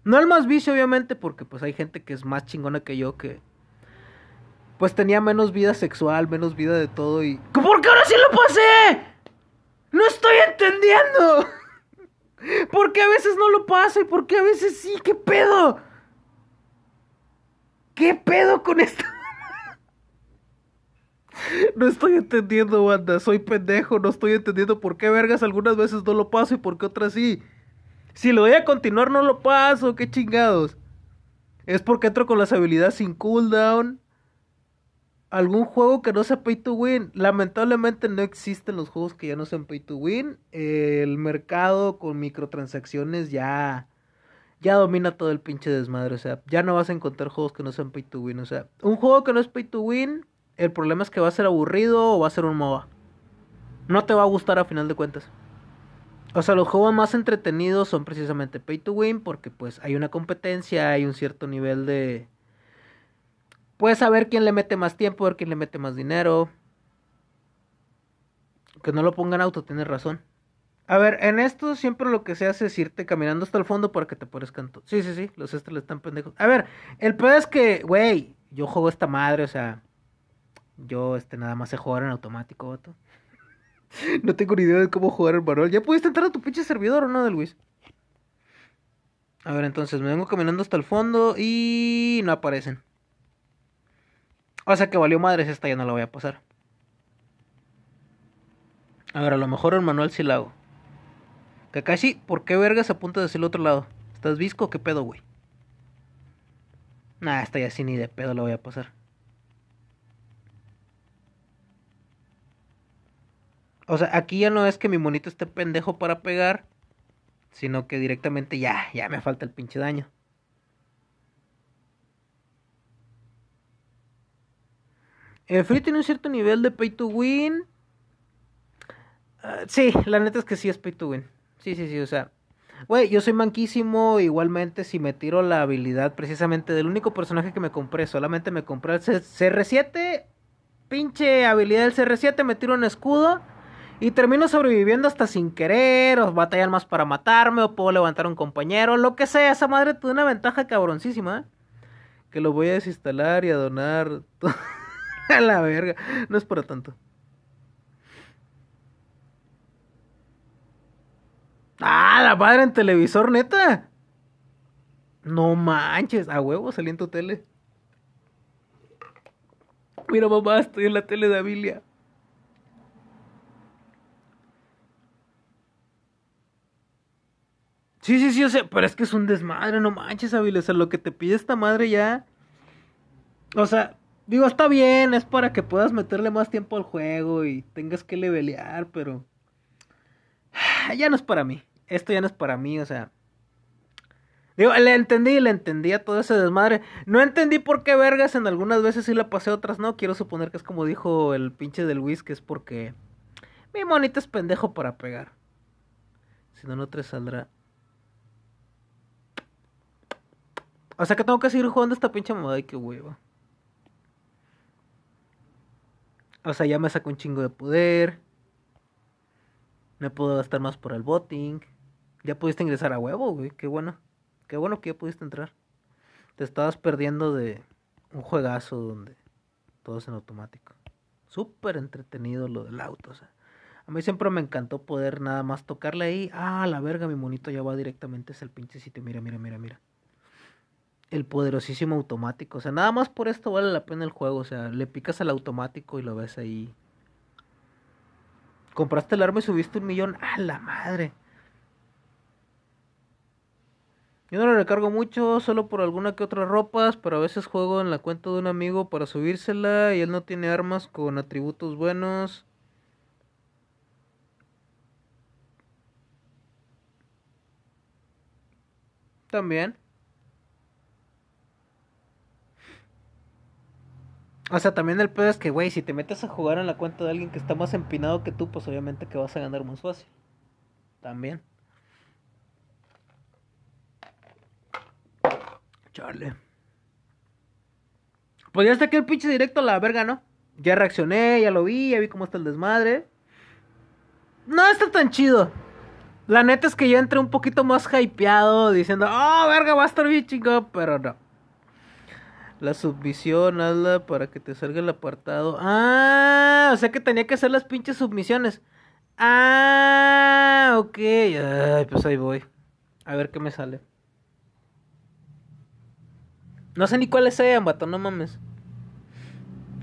No el más vicio, obviamente, porque pues hay gente que es más chingona que yo que... Pues tenía menos vida sexual, menos vida de todo y... ¿Por qué ahora sí lo pasé? No estoy entendiendo. ¿Por qué a veces no lo paso y por qué a veces sí? ¿Qué pedo? ¿Qué pedo con esto? No estoy entendiendo, banda. Soy pendejo. No estoy entendiendo por qué vergas algunas veces no lo paso y por qué otras sí. Si lo voy a continuar, no lo paso. Qué chingados. Es porque entro con las habilidades sin cooldown. Algún juego que no sea pay to win. Lamentablemente no existen los juegos que ya no sean pay to win. El mercado con microtransacciones ya ya domina todo el pinche desmadre. O sea, ya no vas a encontrar juegos que no sean pay to win. O sea, un juego que no es pay to win, el problema es que va a ser aburrido o va a ser un MOBA. No te va a gustar a final de cuentas. O sea, los juegos más entretenidos son precisamente pay to win porque pues hay una competencia, hay un cierto nivel de... Puedes saber quién le mete más tiempo, ver quién le mete más dinero. Que no lo pongan auto, tienes razón. A ver, en esto siempre lo que se hace es irte caminando hasta el fondo para que te parezcan todos. Sí, sí, sí, los estrellas están pendejos. A ver, el peor es que, güey, yo juego esta madre, o sea, yo este nada más sé jugar en automático, vato. no tengo ni idea de cómo jugar el manual. ¿Ya pudiste entrar a tu pinche servidor o no, de Luis? A ver, entonces me vengo caminando hasta el fondo y no aparecen. O sea que valió madres esta, ya no la voy a pasar. A ver, a lo mejor el manual sí la hago. Kakashi, ¿por qué vergas apuntas hacia el otro lado? ¿Estás visco? ¿Qué pedo, güey? Nah, está ya así ni de pedo lo voy a pasar. O sea, aquí ya no es que mi monito esté pendejo para pegar, sino que directamente ya, ya me falta el pinche daño. El Free tiene un cierto nivel de pay to win. Ah, sí, la neta es que sí es pay to win. Sí, sí, sí, o sea. Güey, yo soy manquísimo igualmente si me tiro la habilidad precisamente del único personaje que me compré. Solamente me compré el CR7, pinche habilidad del CR7, me tiro un escudo y termino sobreviviendo hasta sin querer, o batallar más para matarme, o puedo levantar un compañero, lo que sea. Esa madre tuve una ventaja cabroncísima. ¿eh? Que lo voy a desinstalar y a donar a la verga. No es para tanto. Ah, la madre en televisor, neta. No manches, a huevo saliendo tele. Mira, mamá, estoy en la tele de Abilia. Sí, sí, sí, o sea, pero es que es un desmadre, no manches, Avilia, O sea, lo que te pide esta madre ya. O sea, digo, está bien, es para que puedas meterle más tiempo al juego y tengas que levelear, pero. Ya no es para mí esto ya no es para mí, o sea. Digo, le entendí, le entendí a todo ese desmadre. No entendí por qué vergas en algunas veces sí la pasé, otras no. Quiero suponer que es como dijo el pinche del Whis, que es porque mi monito es pendejo para pegar. Si no, no te saldrá. O sea que tengo que seguir jugando esta pinche mamada y qué hueva. O sea, ya me sacó un chingo de poder. Me puedo gastar más por el botting ya pudiste ingresar a huevo, güey. Qué bueno. Qué bueno que ya pudiste entrar. Te estabas perdiendo de un juegazo donde todo es en automático. Súper entretenido lo del auto, o sea. A mí siempre me encantó poder nada más tocarle ahí. Ah, la verga, mi monito ya va directamente hacia el pinche sitio. Mira, mira, mira, mira. El poderosísimo automático. O sea, nada más por esto vale la pena el juego. O sea, le picas al automático y lo ves ahí. Compraste el arma y subiste un millón. ¡A ¡Ah, la madre! Yo no lo recargo mucho, solo por alguna que otra ropas, pero a veces juego en la cuenta de un amigo para subírsela y él no tiene armas con atributos buenos. También. O sea, también el pedo es que, güey, si te metes a jugar en la cuenta de alguien que está más empinado que tú, pues obviamente que vas a ganar más fácil. También. Charle. Pues ya está aquí el pinche directo a la verga, ¿no? Ya reaccioné, ya lo vi, ya vi cómo está el desmadre. No está tan chido. La neta es que yo entré un poquito más hypeado diciendo, oh, verga, va a estar bien chingo, pero no. La submisión, hazla para que te salga el apartado. Ah, o sea que tenía que hacer las pinches submisiones. Ah, ok. pues ahí voy. A ver qué me sale. No sé ni cuáles sean, vato, no mames.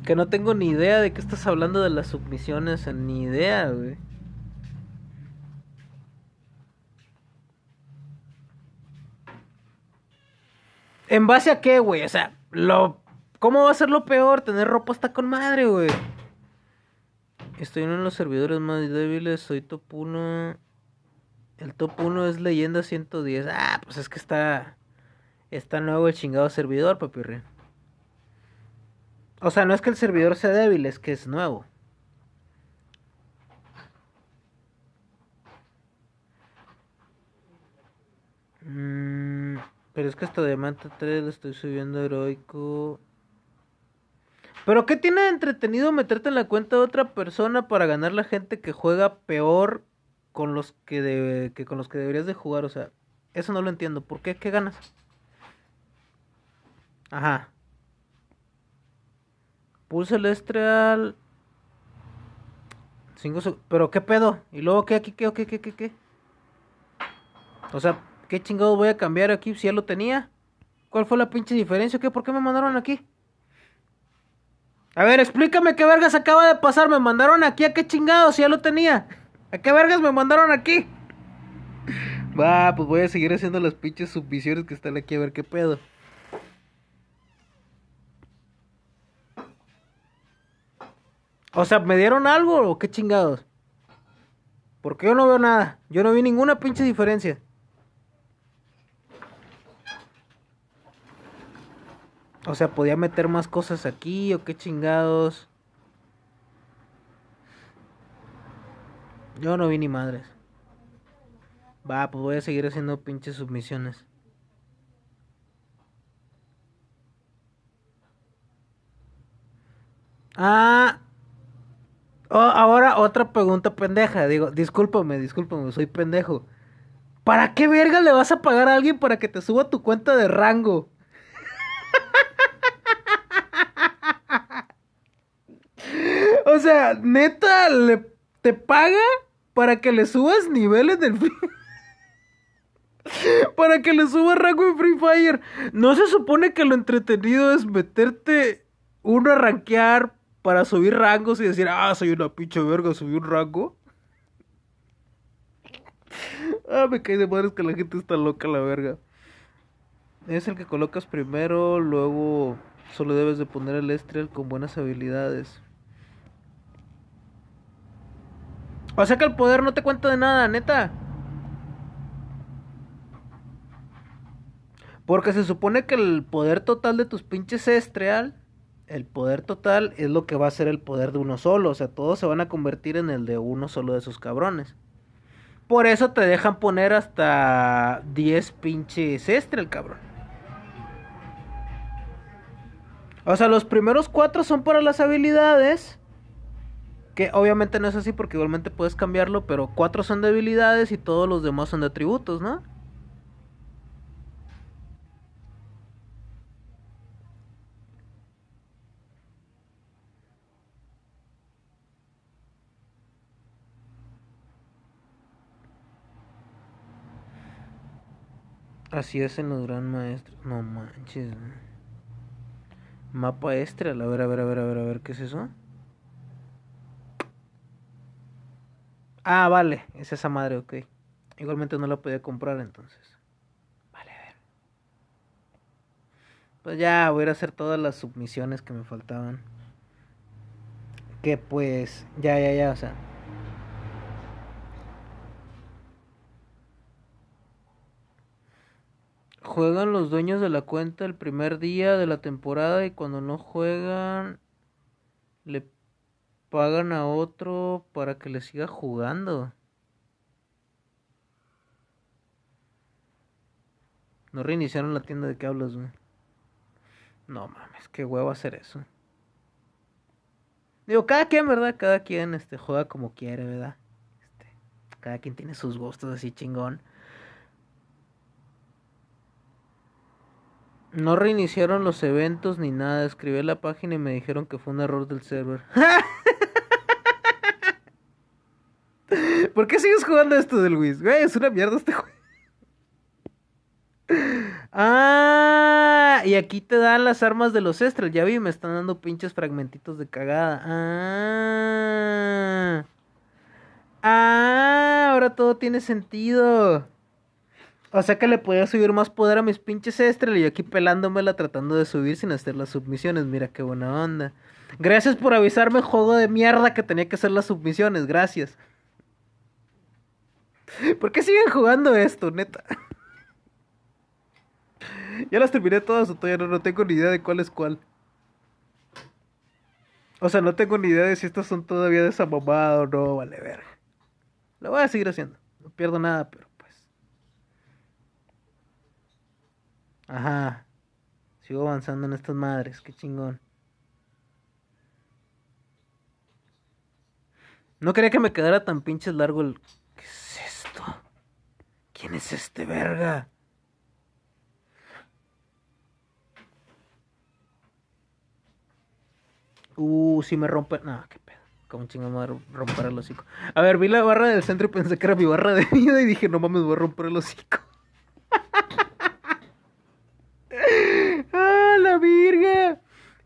Que no tengo ni idea de qué estás hablando de las submisiones, ni idea, güey. ¿En base a qué, güey? O sea, lo... ¿cómo va a ser lo peor? Tener ropa hasta con madre, güey. Estoy en uno de los servidores más débiles, soy top 1. El top 1 es leyenda 110. Ah, pues es que está. Está nuevo el chingado servidor, papirre. O sea, no es que el servidor sea débil, es que es nuevo. Mm, pero es que de Manta 3 lo estoy subiendo heroico. Pero ¿qué tiene de entretenido meterte en la cuenta de otra persona para ganar la gente que juega peor con los que, con los que deberías de jugar? O sea, eso no lo entiendo. ¿Por qué? ¿Qué ganas? Ajá. Pulse Celestial. Cinco Pero qué pedo. ¿Y luego qué, aquí qué, qué, qué, qué? O sea, ¿qué chingados voy a cambiar aquí si ya lo tenía? ¿Cuál fue la pinche diferencia? ¿Qué? ¿Por qué me mandaron aquí? A ver, explícame qué vergas acaba de pasar. Me mandaron aquí a qué chingados si ya lo tenía. ¿A qué vergas me mandaron aquí? Va, pues voy a seguir haciendo las pinches subvisiones que están aquí a ver qué pedo. O sea, ¿me dieron algo o qué chingados? Porque yo no veo nada. Yo no vi ninguna pinche diferencia. O sea, podía meter más cosas aquí o qué chingados. Yo no vi ni madres. Va, pues voy a seguir haciendo pinches submisiones. Ah, Oh, ahora otra pregunta pendeja. Digo, discúlpame, discúlpame, soy pendejo. ¿Para qué verga le vas a pagar a alguien para que te suba tu cuenta de rango? o sea, neta, le, te paga para que le subas niveles del... para que le suba rango en Free Fire. ¿No se supone que lo entretenido es meterte uno a rankear, para subir rangos y decir, ah, soy una pinche verga, subí un rango. ah, me cae de madres que la gente está loca, la verga. Es el que colocas primero, luego solo debes de poner el Estreal con buenas habilidades. O sea que el poder no te cuenta de nada, neta. Porque se supone que el poder total de tus pinches Estreal el poder total es lo que va a ser el poder de uno solo. O sea, todos se van a convertir en el de uno solo de esos cabrones. Por eso te dejan poner hasta 10 pinches este el cabrón. O sea, los primeros 4 son para las habilidades. Que obviamente no es así porque igualmente puedes cambiarlo, pero 4 son de habilidades y todos los demás son de atributos, ¿no? Así en los gran maestros. No manches. Mapa extra, A ver, a ver, a ver, a ver, a ver, ¿qué es eso? Ah, vale. Es esa madre, ok. Igualmente no la podía comprar entonces. Vale, a ver. Pues ya, voy a ir a hacer todas las submisiones que me faltaban. Que pues, ya, ya, ya, o sea. juegan los dueños de la cuenta el primer día de la temporada y cuando no juegan le pagan a otro para que le siga jugando. No reiniciaron la tienda de que hablas, güey. No mames, qué huevo hacer eso. Digo, cada quien, ¿verdad? Cada quien este, juega como quiere, ¿verdad? Este, cada quien tiene sus gustos así chingón. No reiniciaron los eventos ni nada. Escribí la página y me dijeron que fue un error del server. ¿Por qué sigues jugando esto del Wiz? es una mierda este juego. Ah, y aquí te dan las armas de los Estrel. Ya vi, me están dando pinches fragmentitos de cagada. Ah, ah ahora todo tiene sentido. O sea que le podía subir más poder a mis pinches estrellas y yo aquí pelándomela tratando de subir sin hacer las submisiones. Mira qué buena onda. Gracias por avisarme, juego de mierda, que tenía que hacer las submisiones. Gracias. ¿Por qué siguen jugando esto, neta? ya las terminé todas o todavía no, tengo ni idea de cuál es cuál. O sea, no tengo ni idea de si estas son todavía de o no, vale ver. Lo voy a seguir haciendo. No pierdo nada, pero. Ajá. Sigo avanzando en estas madres, qué chingón. No quería que me quedara tan pinches largo el... ¿Qué es esto? ¿Quién es este verga? Uh, si me rompe... No, qué pedo. ¿Cómo chingón a romper el hocico. A ver, vi la barra del centro y pensé que era mi barra de vida y dije, no mames, voy a romper el hocico.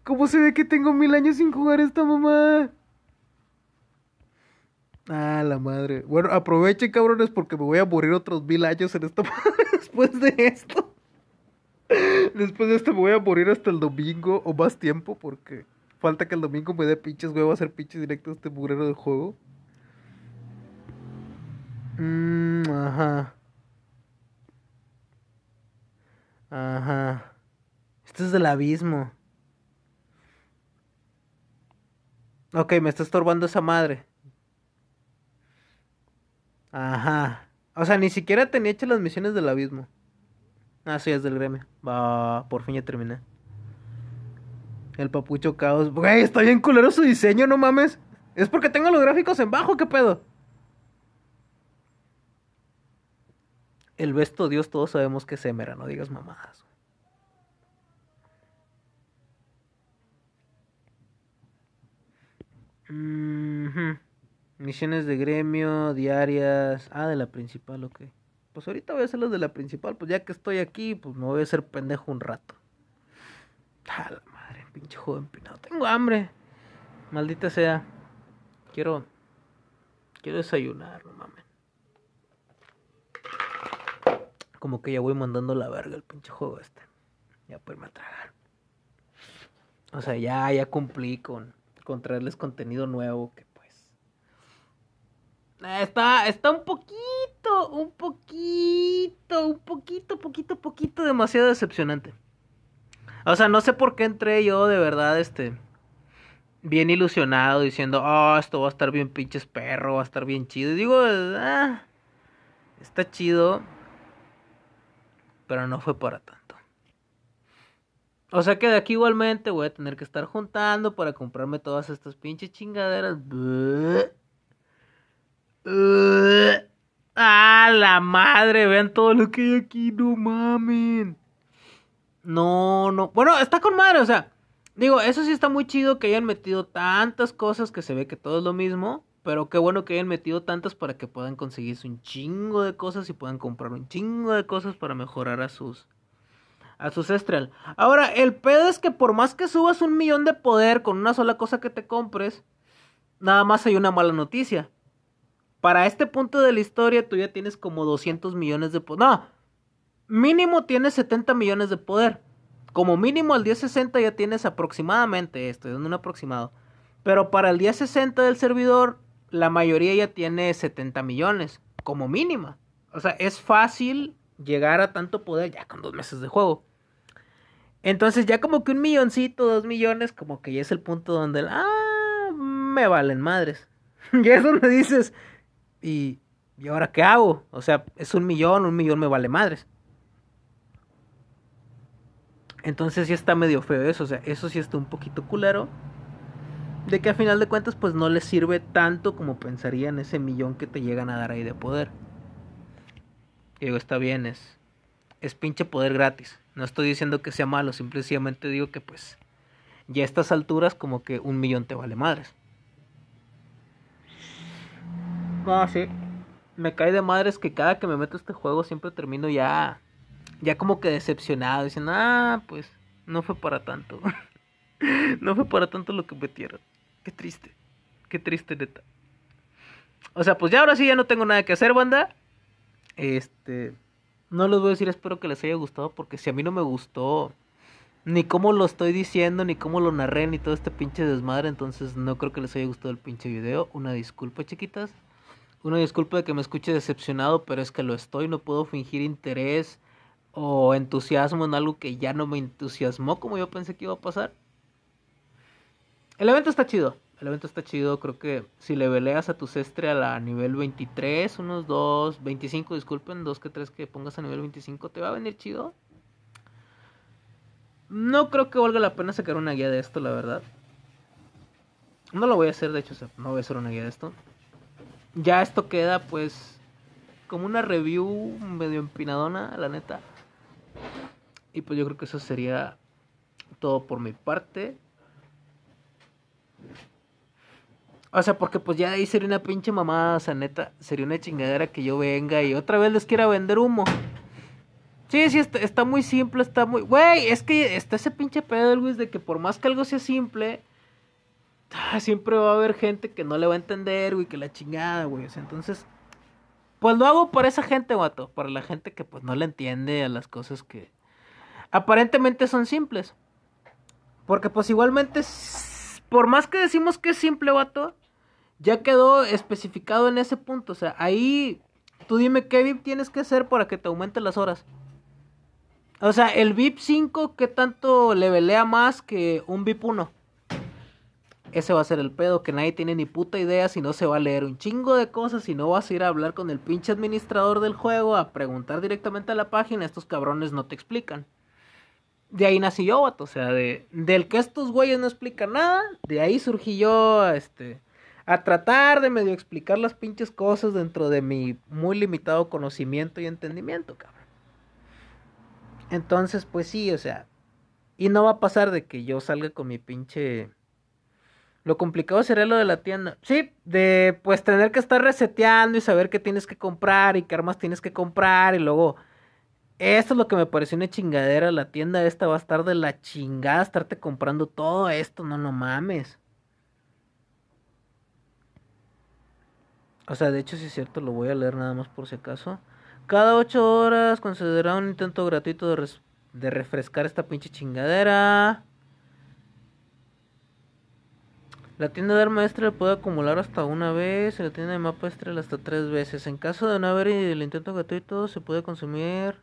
¿Cómo se ve que tengo mil años sin jugar esta mamá? Ah, la madre. Bueno, aprovechen, cabrones, porque me voy a morir otros mil años en esta madre después de esto. Después de esto me voy a morir hasta el domingo o más tiempo, porque falta que el domingo me dé pinches a hacer pinches directos este burrero del juego. Mmm, ajá. Ajá. Esto es del abismo. Ok, me está estorbando esa madre. Ajá. O sea, ni siquiera tenía hecho las misiones del abismo. Ah, sí, es del gremio. Va, por fin ya terminé. El papucho caos. Güey, está bien culero su diseño, no mames. Es porque tengo los gráficos en bajo, ¿qué pedo? El besto Dios, todos sabemos que es mera. no digas mamadas. Misiones de gremio, diarias. Ah, de la principal, ok. Pues ahorita voy a hacer las de la principal, pues ya que estoy aquí, pues me voy a hacer pendejo un rato. A la madre, pinche joven empinado. Tengo hambre. Maldita sea. Quiero. Quiero desayunar, no mames. Como que ya voy mandando la verga el pinche juego este. Ya pues me O sea, ya, ya cumplí con con contenido nuevo que pues ah, está está un poquito, un poquito, un poquito, poquito, poquito demasiado decepcionante. O sea, no sé por qué entré yo de verdad este bien ilusionado diciendo, "Oh, esto va a estar bien pinches perro, va a estar bien chido." Y digo, ah, está chido, pero no fue para tanto. O sea que de aquí igualmente voy a tener que estar juntando para comprarme todas estas pinches chingaderas. ¡Ah, la madre! Vean todo lo que hay aquí, no mamen. No, no. Bueno, está con madre, o sea. Digo, eso sí está muy chido que hayan metido tantas cosas que se ve que todo es lo mismo. Pero qué bueno que hayan metido tantas para que puedan conseguirse un chingo de cosas y puedan comprar un chingo de cosas para mejorar a sus a sus Ahora, el pedo es que por más que subas un millón de poder con una sola cosa que te compres, nada más hay una mala noticia. Para este punto de la historia, tú ya tienes como 200 millones de poder. No, mínimo tienes 70 millones de poder. Como mínimo al 60 ya tienes aproximadamente, Esto es un aproximado. Pero para el día 60 del servidor, la mayoría ya tiene 70 millones, como mínima. O sea, es fácil llegar a tanto poder ya con dos meses de juego. Entonces ya como que un milloncito, dos millones, como que ya es el punto donde, ah, me valen madres. ya es donde dices, ¿y, ahora qué hago? O sea, es un millón, un millón me vale madres. Entonces ya está medio feo eso, o sea, eso sí está un poquito culero. De que a final de cuentas pues no le sirve tanto como pensarían ese millón que te llegan a dar ahí de poder. Y digo, está bien, es, es pinche poder gratis. No estoy diciendo que sea malo, simplemente digo que pues ya a estas alturas como que un millón te vale madres. Ah, sí. Me cae de madres que cada que me meto a este juego siempre termino ya. Ya como que decepcionado. Diciendo, ah, pues no fue para tanto. no fue para tanto lo que metieron. Qué triste. Qué triste, neta. O sea, pues ya ahora sí ya no tengo nada que hacer, banda. Este. No les voy a decir, espero que les haya gustado, porque si a mí no me gustó, ni cómo lo estoy diciendo, ni cómo lo narré, ni todo este pinche desmadre, entonces no creo que les haya gustado el pinche video. Una disculpa, chiquitas. Una disculpa de que me escuche decepcionado, pero es que lo estoy, no puedo fingir interés o entusiasmo en algo que ya no me entusiasmó como yo pensé que iba a pasar. El evento está chido. El evento está chido, creo que si le veleas a tu sestre a la nivel 23, unos 2, 25, disculpen, Dos que 3 que pongas a nivel 25, te va a venir chido. No creo que valga la pena sacar una guía de esto, la verdad. No lo voy a hacer, de hecho, no voy a hacer una guía de esto. Ya esto queda, pues, como una review medio empinadona, la neta. Y pues yo creo que eso sería todo por mi parte. O sea, porque pues ya ahí sería una pinche mamada, o sea, neta, sería una chingadera que yo venga y otra vez les quiera vender humo. Sí, sí, está, muy simple, está muy... Güey, es que está ese pinche pedo, Luis, de que por más que algo sea simple, ah, siempre va a haber gente que no le va a entender, güey, que la chingada, güey. entonces, pues lo hago por esa gente, guato, para la gente que pues no le entiende a las cosas que aparentemente son simples. Porque pues igualmente, por más que decimos que es simple, vato, ya quedó especificado en ese punto. O sea, ahí tú dime qué VIP tienes que hacer para que te aumenten las horas. O sea, el VIP 5, ¿qué tanto le más que un VIP 1? Ese va a ser el pedo, que nadie tiene ni puta idea si no se va a leer un chingo de cosas, si no vas a ir a hablar con el pinche administrador del juego, a preguntar directamente a la página, estos cabrones no te explican. De ahí nació, yo, o sea, de, del que estos güeyes no explican nada, de ahí surgió, yo, este, a tratar de medio explicar las pinches cosas dentro de mi muy limitado conocimiento y entendimiento, cabrón. Entonces, pues sí, o sea, y no va a pasar de que yo salga con mi pinche... Lo complicado sería lo de la tienda. Sí, de pues tener que estar reseteando y saber qué tienes que comprar y qué armas tienes que comprar y luego... Esto es lo que me pareció una chingadera. La tienda esta va a estar de la chingada estarte comprando todo esto. No, lo mames. O sea, de hecho si es cierto, lo voy a leer nada más por si acaso. Cada ocho horas considera un intento gratuito de, refrescar esta pinche chingadera. La tienda de arma estrella puede acumular hasta una vez, la tienda de mapa estrella hasta tres veces. En caso de no haber el intento gratuito, se puede consumir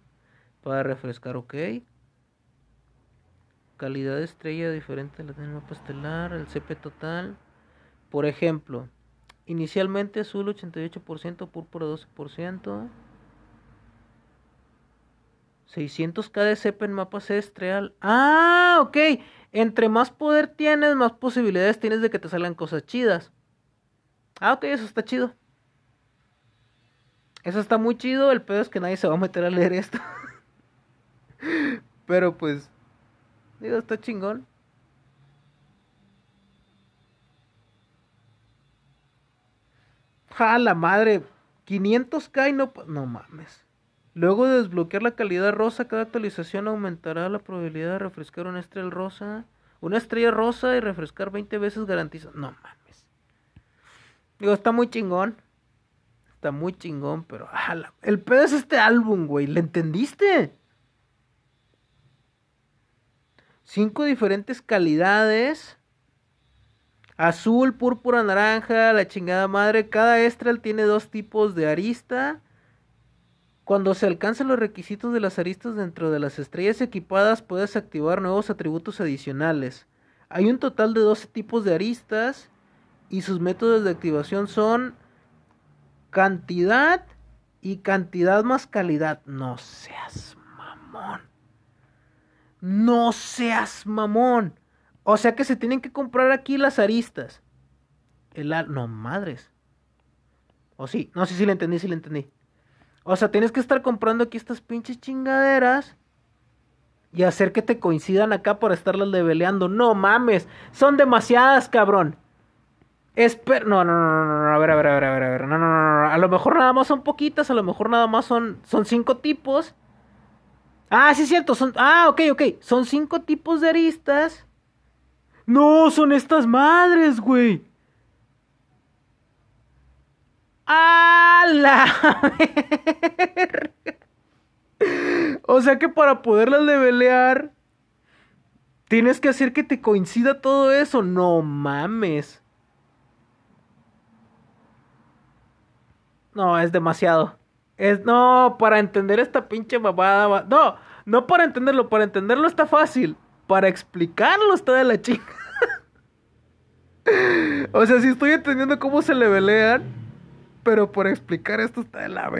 para refrescar, ok. Calidad de estrella diferente de la tienda de mapa estelar, el CP total. Por ejemplo, Inicialmente azul 88%, púrpura 12%. 600k de en mapas estreal. Ah, ok. Entre más poder tienes, más posibilidades tienes de que te salgan cosas chidas. Ah, ok, eso está chido. Eso está muy chido. El pedo es que nadie se va a meter a leer esto. Pero pues, digo, está chingón. ja, la madre, 500k y no, no mames. Luego de desbloquear la calidad rosa, cada actualización aumentará la probabilidad de refrescar una estrella rosa. Una estrella rosa y refrescar 20 veces garantiza. No mames. Digo, está muy chingón. Está muy chingón, pero. Ah, la, el pedo es este álbum, güey. ¿Le entendiste? Cinco diferentes calidades azul, púrpura, naranja, la chingada madre. Cada estral tiene dos tipos de arista. Cuando se alcanzan los requisitos de las aristas dentro de las estrellas equipadas, puedes activar nuevos atributos adicionales. Hay un total de 12 tipos de aristas y sus métodos de activación son cantidad y cantidad más calidad. No seas mamón. No seas mamón. O sea que se tienen que comprar aquí las aristas. El No, madres. O sí, no sé sí, si sí, le entendí, si sí, le entendí. O sea, tienes que estar comprando aquí estas pinches chingaderas y hacer que te coincidan acá para estarlas leveleando. No mames, son demasiadas, cabrón. Esper no, no, no, no, no, a ver, a ver, a ver, a ver, a ver. No, no, no, no, a lo mejor nada más son poquitas, a lo mejor nada más son son cinco tipos. Ah, sí es cierto, son ah, ok, ok, son cinco tipos de aristas. No, son estas madres, güey. ¡A O sea que para poderlas levelear, tienes que hacer que te coincida todo eso. No mames. No, es demasiado. Es, no, para entender esta pinche babada. No, no para entenderlo, para entenderlo está fácil. Para explicarlo está de la chica. O sea, sí estoy entendiendo cómo se le pero por explicar esto está de la vez.